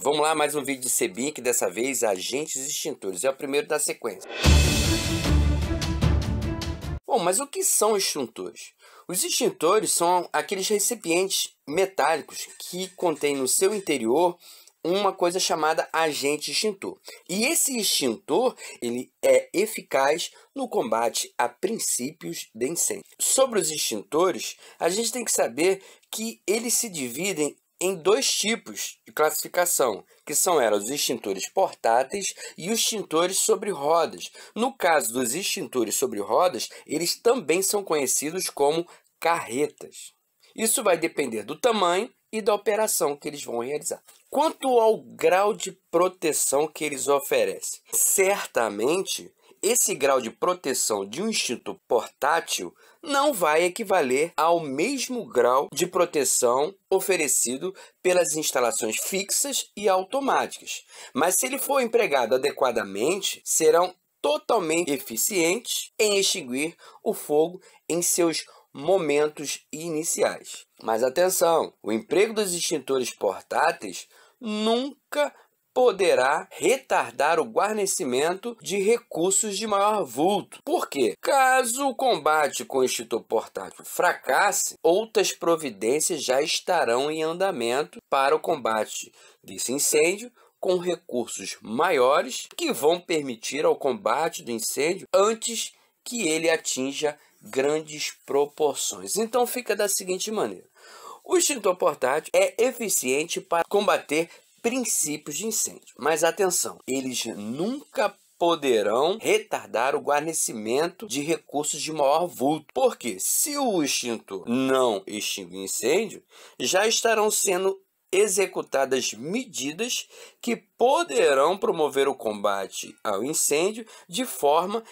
Vamos lá, mais um vídeo de que dessa vez agentes extintores. É o primeiro da sequência. Bom, mas o que são extintores? Os extintores são aqueles recipientes metálicos que contêm no seu interior uma coisa chamada agente extintor. E esse extintor, ele é eficaz no combate a princípios de incêndio. Sobre os extintores, a gente tem que saber que eles se dividem em dois tipos de classificação, que são elas os extintores portáteis e os extintores sobre rodas. No caso dos extintores sobre rodas, eles também são conhecidos como carretas. Isso vai depender do tamanho e da operação que eles vão realizar. Quanto ao grau de proteção que eles oferecem, certamente esse grau de proteção de um instinto portátil não vai equivaler ao mesmo grau de proteção oferecido pelas instalações fixas e automáticas. Mas se ele for empregado adequadamente, serão totalmente eficientes em extinguir o fogo em seus momentos iniciais. Mas atenção, o emprego dos extintores portáteis nunca poderá retardar o guarnecimento de recursos de maior vulto. Por quê? Caso o combate com o Instituto Portátil fracasse, outras providências já estarão em andamento para o combate desse incêndio com recursos maiores que vão permitir ao combate do incêndio antes que ele atinja grandes proporções. Então fica da seguinte maneira: o extintor portátil é eficiente para combater princípios de incêndio. Mas atenção, eles nunca poderão retardar o guarnecimento de recursos de maior vulto. Porque se o extintor não extinguir incêndio, já estarão sendo executadas medidas que poderão promover o combate ao incêndio de forma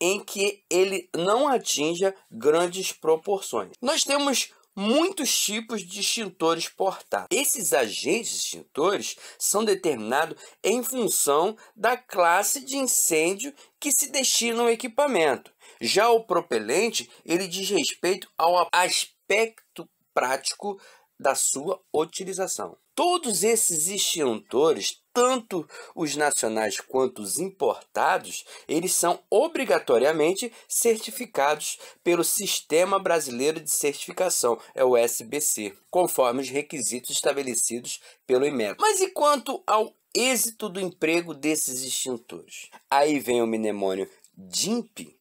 em que ele não atinja grandes proporções. Nós temos muitos tipos de extintores portáteis. Esses agentes extintores são determinados em função da classe de incêndio que se destina ao equipamento. Já o propelente, ele diz respeito ao aspecto prático da sua utilização. Todos esses extintores, tanto os nacionais quanto os importados, eles são obrigatoriamente certificados pelo Sistema Brasileiro de Certificação, é o SBC, conforme os requisitos estabelecidos pelo IMET. Mas e quanto ao êxito do emprego desses extintores? Aí vem o mnemônio DIMP.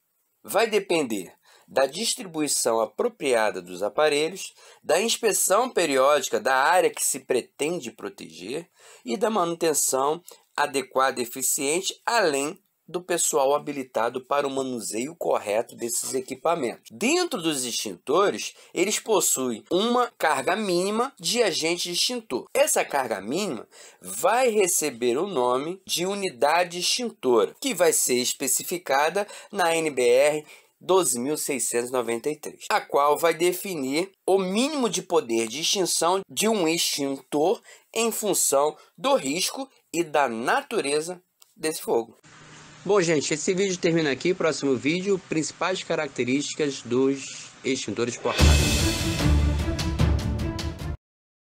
Vai depender da distribuição apropriada dos aparelhos, da inspeção periódica da área que se pretende proteger e da manutenção adequada e eficiente, além do pessoal habilitado para o manuseio correto desses equipamentos. Dentro dos extintores, eles possuem uma carga mínima de agente extintor. Essa carga mínima vai receber o nome de unidade extintora, que vai ser especificada na NBR 12.693, a qual vai definir o mínimo de poder de extinção de um extintor em função do risco e da natureza desse fogo. Bom, gente, esse vídeo termina aqui. Próximo vídeo, principais características dos extintores portáteis.